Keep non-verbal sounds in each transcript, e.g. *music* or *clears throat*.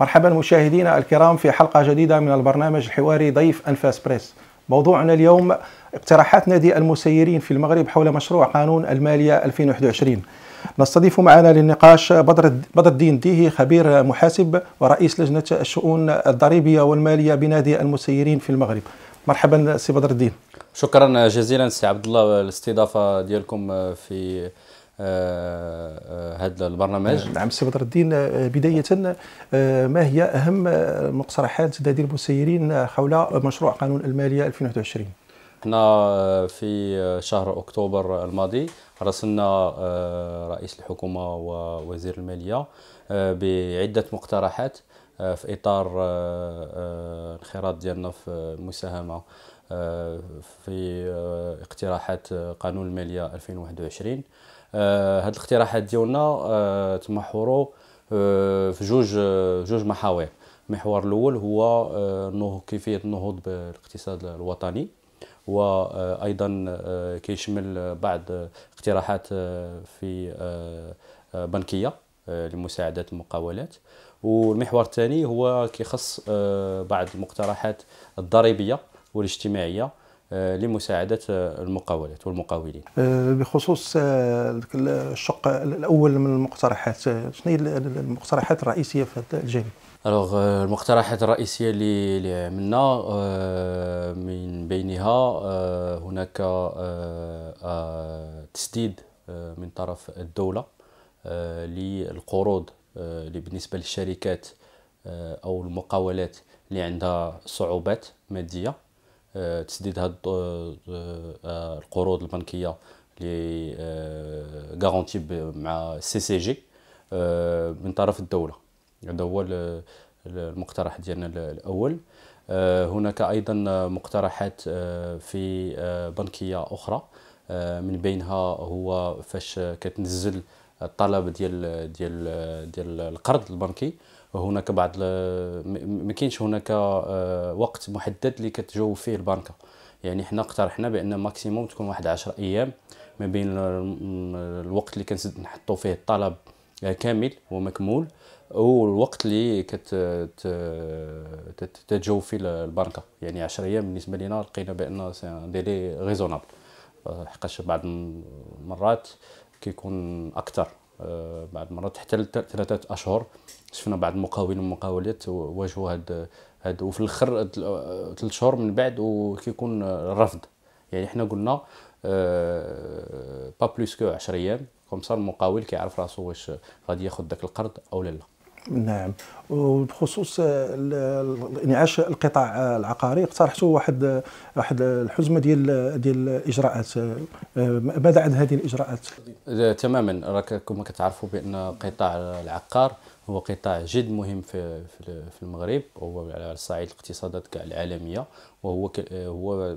مرحبا مشاهدينا الكرام في حلقة جديدة من البرنامج الحواري ضيف أنفاس بريس موضوعنا اليوم اقتراحات نادي المسيرين في المغرب حول مشروع قانون المالية 2021 نستضيف معنا للنقاش بدر بدر الدين ديهي خبير محاسب ورئيس لجنة الشؤون الضريبية والمالية بنادي المسيرين في المغرب مرحبا سي بدر الدين شكرا جزيلا سي عبد الله الاستضافة ديالكم في آه، آه، هذا البرنامج نعم سي بدر الدين آه، بدايه ما هي اهم مقترحات دادي المسيرين حول مشروع قانون الماليه 2021 احنا في شهر اكتوبر الماضي راسلنا رئيس الحكومه ووزير الماليه بعده مقترحات في اطار انخراط ديالنا في المساهمه في اقتراحات قانون الماليه 2021 آه، هاد الاقتراحات ديالنا آه، تمحوروا آه، في جوج جوج محاور المحور الاول هو انه كيفيه النهوض بالاقتصاد الوطني وايضا كيشمل بعض اقتراحات في بنكيه لمساعده المقاولات والمحور الثاني هو كيخص بعض المقترحات الضريبيه والاجتماعيه لمساعدة المقاولات والمقاولين آه، بخصوص آه، الشق الأول من المقترحات آه، شنو هي المقترحات الرئيسية في هذا الجانب؟ الوغ المقترحات الرئيسيه اللي عملنا من بينها هناك تسديد من طرف الدوله للقروض اللي بالنسبه للشركات او المقاولات اللي عندها صعوبات ماديه آه، تسديد هاد آه، آه، القروض البنكيه اللي غارونتي مع سي سي جي من طرف الدوله هذا هو المقترح ديالنا الاول هناك ايضا مقترحات في بنكيه اخرى من بينها هو فاش كتنزل الطلب ديال ديال ديال القرض البنكي هناك بعض ما كاينش هناك آه، وقت محدد اللي كتجاوب فيه البنكه يعني حنا اقترحنا بان ماكسيموم تكون واحد 10 ايام ما بين الوقت اللي كنسد نحطو فيه الطلب آه، كامل ومكمول والوقت اللي كتتجاوب فيه البنكه يعني 10 ايام بالنسبه لنا لقينا بان سي ديلي ريزونابل آه، حقاش بعض المرات كيكون اكثر آه، بعض المرات حتى ثلاثة أشهر شفنا بعض المقاولين والمقاولات واجهوا هاد هاد وفي الاخر ثلاث آه، شهور من بعد وكيكون الرفض يعني حنا قلنا آه، با بلوس كو 10 ايام كوم المقاول كيعرف راسو واش غادي ياخذ داك القرض او لا نعم وبخصوص انعاش القطاع العقاري اقترحتوا واحد واحد الحزمه ديال ديال الاجراءات آه، ماذا عن هذه الاجراءات؟ تماما راك كما كتعرفوا بان قطاع العقار هو قطاع جد مهم في في المغرب وهو على صعيد الاقتصادات كاع العالميه وهو هو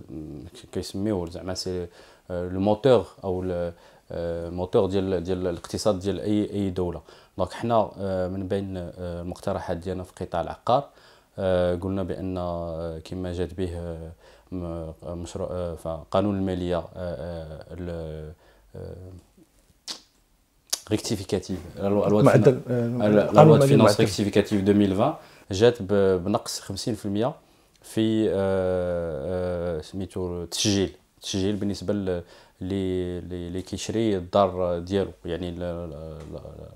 كيسميوه زعما سي آه، لو موتور او آه، موتور ديال ديال الاقتصاد ديال اي اي دوله دونك حنا آه، من بين آه، المقترحات ديالنا في قطاع العقار قلنا بان كما جات به مشروع قانون الماليه ريكتيفيكاتيف الوضع لوا لا فينانس ريكتيفيكاتيف 2020 جات بنقص 50% في سميتو التسجيل التسجيل بالنسبه اللي اللي كيشري الدار ديالو يعني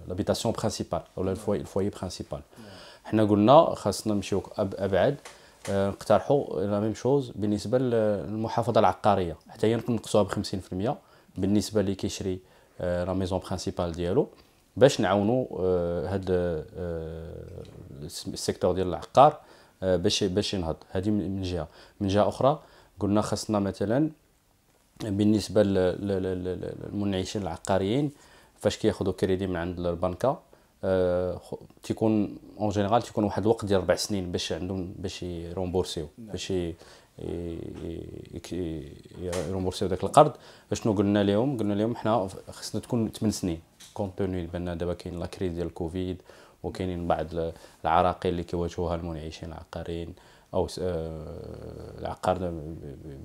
لابيتاسيون برينسيبال ولا الفوي الفوي برينسيبال حنا قلنا خاصنا نمشيو ابعد نقترحوا لا ميم شوز بالنسبه للمحافظه العقاريه حتى هي نقصوها ب 50% بالنسبه اللي كيشري لا ميزون برينسيبال ديالو باش نعاونوا هاد السيكتور ديال العقار باش باش ينهض هذه من جهه من جهه اخرى قلنا خاصنا مثلا بالنسبه للمنعشين العقاريين فاش كياخذوا كريدي من عند البنكه أه تيكون اون جينيرال تيكون واحد الوقت ديال اربع سنين باش عندهم باش يرومبورسيو نعم. باش يرومبورسيو داك القرض شنو قلنا لهم قلنا لهم حنا خصنا تكون 8 سنين كونتوني بان دابا كاين لا كريز ديال الكوفيد وكاينين بعض العراقيل اللي كيواجهوها المنعشين العقاريين او آه، العقار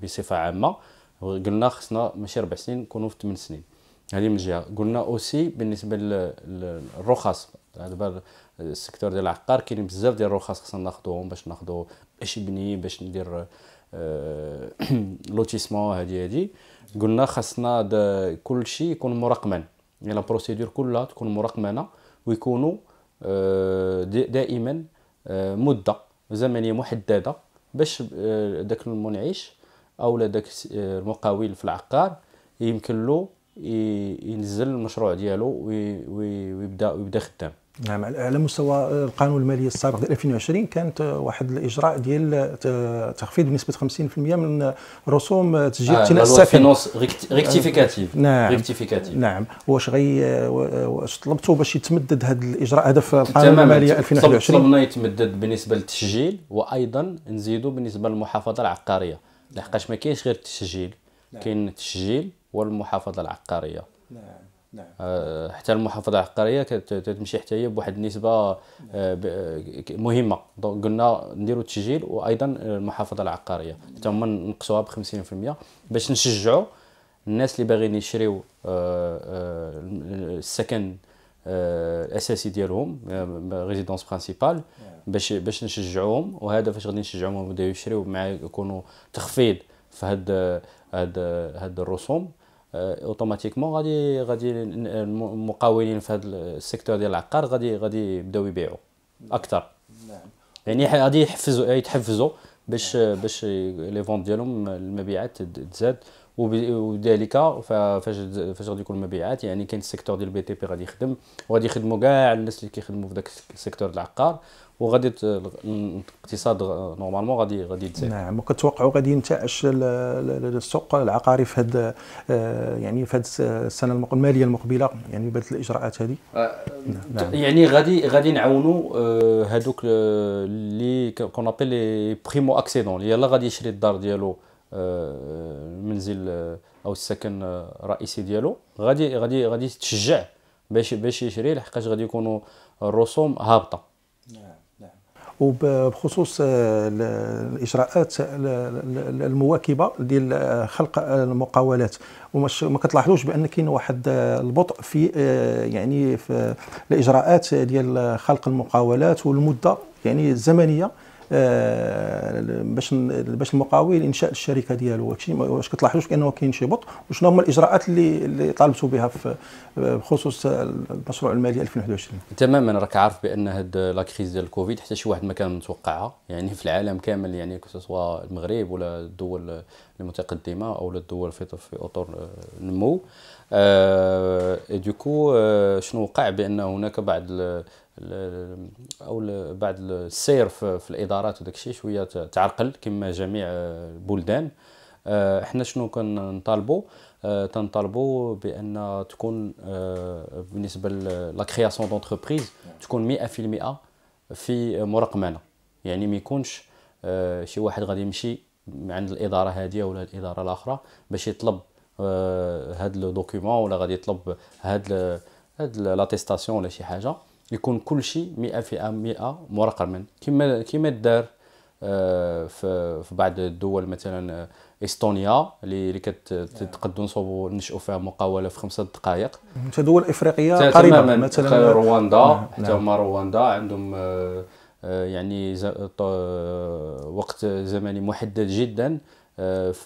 بصفه عامه قلنا خصنا ماشي ربع سنين نكونوا في 8 سنين هذه من جهه قلنا اوسي بالنسبه للرخص دابا السيكتور ديال العقار كاين بزاف ديال الرخص خصنا ناخذوهم باش ناخذو باش نبني باش ندير آه، *clears throat* لوتيسمون هذه هذه قلنا خصنا كل شيء يكون مرقما يعني لا بروسيدور كلها تكون مرقمنه ويكونوا آه، دائما آه، مده زمنيه محدده باش داك المنعش او لداك المقاول آه، في العقار يمكن له ينزل المشروع ديالو ويبدا ويبدا خدام نعم على مستوى القانون المالي السابق ديال 2020 كانت واحد الاجراء ديال تخفيض بنسبه 50% من رسوم تسجيل اقتناء آه السكن آه، ريكتيفيكاتيف نعم ريكتيفيكاتيف نعم واش غي واش طلبتوا باش يتمدد هذا الاجراء هذا في القانون المالي 2021 طلبنا يتمدد بالنسبه للتسجيل وايضا نزيدوا بالنسبه للمحافظه العقاريه لحقاش ما كاينش غير التسجيل نعم. كاين التسجيل والمحافظه العقاريه نعم نعم آه، حتى المحافظه العقاريه كتمشي حتى هي بواحد النسبه آه، آه، مهمه دونك قلنا نديروا التسجيل وايضا المحافظه العقاريه حتى هما نقصوها ب 50% باش نشجعوا الناس اللي باغيين يشريوا السكن الاساسي آه، ديالهم ريزيدونس آه، برانسيبال باش باش نشجعوهم وهذا فاش غادي نشجعوهم يبداو يشريو مع يكونوا تخفيض في هاد هاد هاد الرسوم اوتوماتيكمون آه، غادي غادي المقاولين في هذا السيكتور ديال العقار غادي غادي يبداو يبيعوا اكثر يعني غادي يحفزوا يتحفزوا باش باش لي فونت ديالهم المبيعات تزاد وذلك فاش فاش غادي يكون المبيعات يعني كاين السيكتور ديال البي تي بي غادي يخدم وغادي يخدموا كاع الناس اللي كيخدموا في ذاك السيكتور العقار وغادي الاقتصاد نورمالمون غادي غادي يتزاد نعم وكتوقعوا غادي ينتعش السوق العقاري في هذا آه، يعني في هذه السنه الماليه المقبله يعني بدات الاجراءات هذه آه، آه، نعم. يعني غادي غادي نعاونوا هذوك اللي كون ابيل لي بريمو اكسيدون اللي يلاه غادي يشري الدار ديالو المنزل آه، آه، آه، او السكن الرئيسي ديالو غادي غادي غادي يتشجع باش باش يشري لحقاش غادي يكونوا الرسوم هابطه نعم, نعم. وبخصوص الاجراءات المواكبه ديال خلق المقاولات وما كتلاحظوش بان كاين واحد البطء في يعني في الاجراءات ديال خلق المقاولات والمده يعني الزمنيه آه، باش باش المقاول انشاء الشركه ديالو واش واش كتلاحظوا كانه كاين شي بطء وشنو هما الاجراءات اللي اللي طالبتوا بها في بخصوص المشروع المالي 2021 تماما راك عارف بان هاد لا كريز ديال الكوفيد حتى شي واحد ما كان متوقعها يعني في العالم كامل يعني سواء المغرب ولا الدول المتقدمه او الدول في اطر النمو اي دوكو شنو وقع بان هناك بعض او بعد السير في, الادارات وداك الشيء شويه تعرقل كما جميع البلدان آه، احنا شنو كنطالبوا آه، تنطالبوا بان تكون آه، بالنسبه لا كرياسيون دونتربريز تكون 100% في مرقمنه يعني ما يكونش شي واحد غادي يمشي عند الاداره هذه ولا الاداره الاخرى باش يطلب هاد لو دوكيومون ولا غادي يطلب هاد هاد لاتيستاسيون ولا شي حاجه يكون كل شيء 100 في مرقما كما كما دار آه، في بعض الدول مثلا آه، استونيا اللي كتقدوا نصوبوا نشئوا فيها مقاوله في خمسه دقائق حتى دول افريقيه قريبه مثلا رواندا نعم. حتى هما رواندا عندهم آه، يعني وقت زمني محدد جدا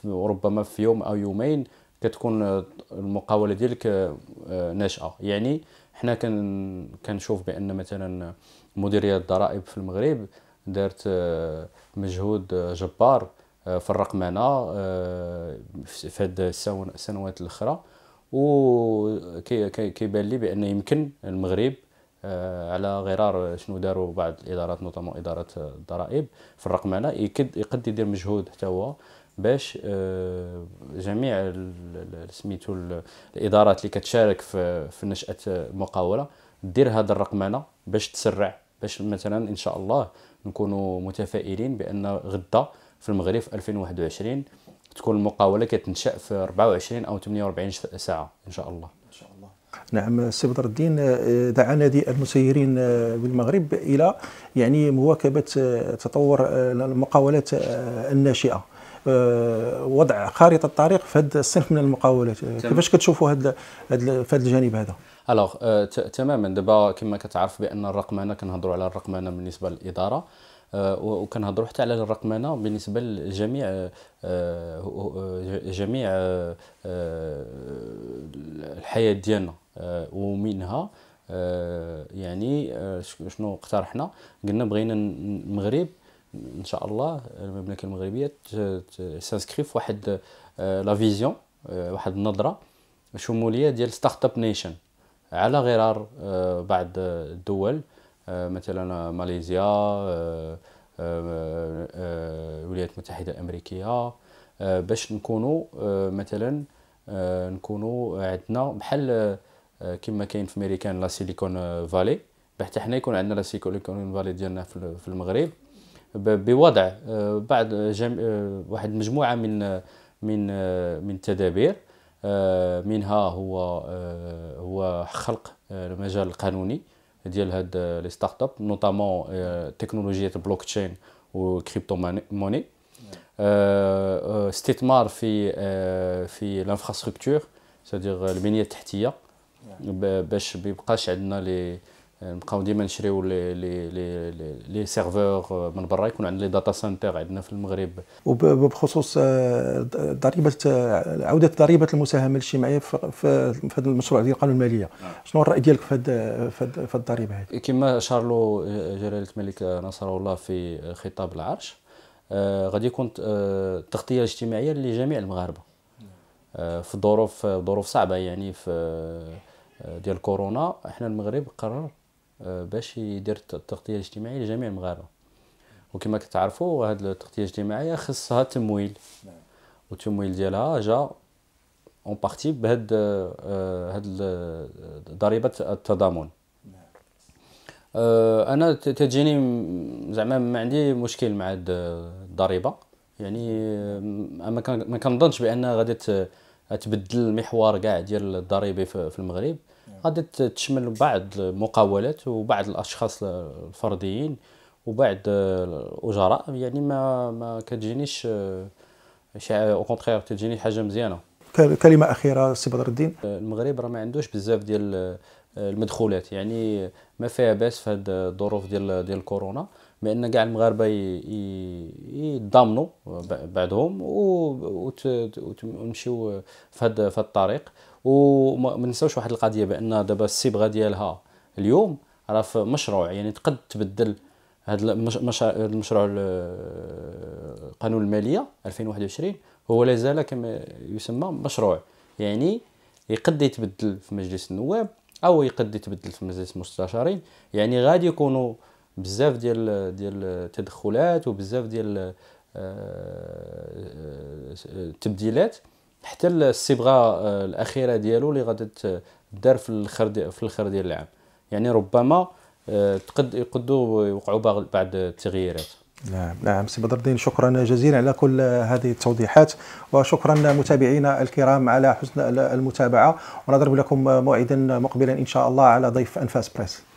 ربما في يوم او يومين كتكون المقاوله ديالك ناشئه يعني حنا كن كنشوف بان مثلا مديريه الضرائب في المغرب دارت آه، مجهود آه، جبار آه، في الرقمنه في هاد السنوات الاخرى و كيبان لي بان يمكن المغرب على غرار شنو داروا بعض الادارات نظام اداره الضرائب في الرقمنه يقد يدير مجهود حتى هو باش آه، جميع سميتو الادارات اللي كتشارك في في نشاه المقاوله دير هذا الرقمنه باش تسرع باش مثلا ان شاء الله نكونوا متفائلين بان غدا في المغرب في 2021 تكون المقاوله كتنشا في 24 او 48 ساعه ان شاء الله ان شاء الله نعم سي بدر الدين آه، دعا نادي المسيرين آه، بالمغرب الى يعني مواكبه تطور المقاولات الناشئه آه، وضع خارطه الطريق في هذا الصنف من المقاولات كيفاش كتشوفوا هذا في هذا الجانب هذا الوغ آه، تماما دابا كما كتعرف بان الرقمنه كنهضروا على الرقمنه بالنسبه للاداره آه، وكنهضروا حتى على الرقمنه بالنسبه لجميع جميع الحياه ديالنا ومنها يعني شنو اقترحنا قلنا بغينا المغرب ان شاء الله المملكه المغربيه تسانسكري في واحد آه، لا فيزيون آه، واحد النظره شموليه ديال ستارت اب نيشن على غرار آه، بعض الدول مثلا ماليزيا الولايات المتحده الامريكيه باش نكونوا مثلا نكونوا عندنا بحال كما كاين في امريكان لا سيليكون فالي بحتى حنا يكون عندنا لا سيليكون فالي ديالنا في المغرب بوضع آه، بعض جم... آه، واحد مجموعه من آه، من من التدابير منها هو هو خلق المجال القانوني ديال هاد لي ستارت اب نوطامون تكنولوجيا البلوك تشين وكريبتو موني نعم. استثمار في في لانفراستركتور سادير البنيه التحتيه نعم. باش ما يبقاش عندنا لي نبقاو ديما نشريو لي لي لي لي سيرفور آه، من برا يكون عندنا لي داتا سنتر عندنا في المغرب وبخصوص آه، ضريبه آه، عوده ضريبه المساهمه الاجتماعيه في هذا المشروع ديال القانون الماليه نعم. شنو الراي ديالك في هذا في الضريبه هذه كما شارلو جلاله الملك نصر الله في خطاب العرش غادي يكون التغطيه الاجتماعيه لجميع المغاربه نعم. في ظروف ظروف صعبه يعني في ديال كورونا احنا المغرب قرر آه، باش يدير التغطيه الاجتماعيه لجميع المغاربه وكما كتعرفوا هذه التغطيه الاجتماعيه خصها تمويل نعم. والتمويل ديالها جا اون بارتي بهاد آه، هاد ضريبه التضامن نعم. آه، انا تجيني زعما ما عندي مشكل مع هاد الضريبه يعني ما كنظنش بانها غادي تبدل المحور كاع ديال الضريبه في المغرب غادي تشمل بعض المقاولات وبعض الاشخاص الفرديين وبعض الاجراء يعني ما ما كتجينيش او كونترير كتجيني حاجه مزيانه كلمه اخيره سي بدر الدين المغرب راه ما عندوش بزاف ديال المدخولات يعني ما فيها باس في هذه الظروف ديال ديال الكورونا بان كاع المغاربه يتضامنوا بعضهم ونمشيو في هذا في الطريق وما ننساوش واحد القضيه بان دابا الصبغه ديالها اليوم راه في مشروع يعني تقد تبدل هذا المشروع قانون الماليه 2021 هو لا زال كما يسمى مشروع يعني يقد يتبدل في مجلس النواب او يقد يتبدل في مجلس المستشارين يعني غادي يكونوا بزاف ديال ديال التدخلات وبزاف ديال التبديلات آه، آه، حتى الصبغه آه، الاخيره ديالو اللي غادي تدار في الاخر في الاخر ديال العام يعني ربما آه، تقد يقدوا يوقعوا بعض التغييرات نعم نعم سي بدر الدين شكرا جزيلا على كل هذه التوضيحات وشكرا متابعينا الكرام على حسن المتابعه ونضرب لكم موعدا مقبلا ان شاء الله على ضيف انفاس بريس